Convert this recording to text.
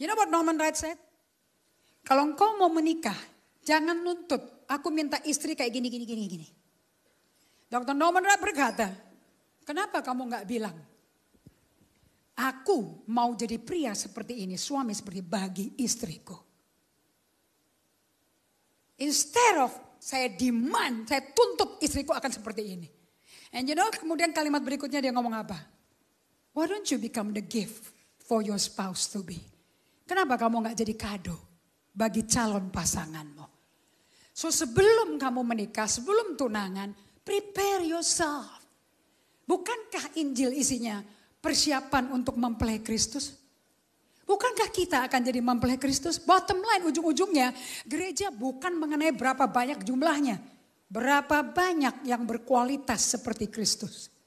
You know what Norman Wright said? Kalau engkau mau menikah, jangan nuntut. Aku minta istri kayak gini, gini, gini, gini. Dr. Norman Wright berkata, kenapa kamu nggak bilang? Aku mau jadi pria seperti ini, suami seperti bagi istriku. Instead of saya demand, saya tuntut istriku akan seperti ini. And you know kemudian kalimat berikutnya dia ngomong apa? Why don't you become the gift for your spouse to be? Kenapa kamu nggak jadi kado bagi calon pasanganmu? So sebelum kamu menikah, sebelum tunangan, prepare yourself. Bukankah Injil isinya persiapan untuk mempelai Kristus? Bukankah kita akan jadi mempelai Kristus? Bottom line ujung-ujungnya gereja bukan mengenai berapa banyak jumlahnya. Berapa banyak yang berkualitas seperti Kristus.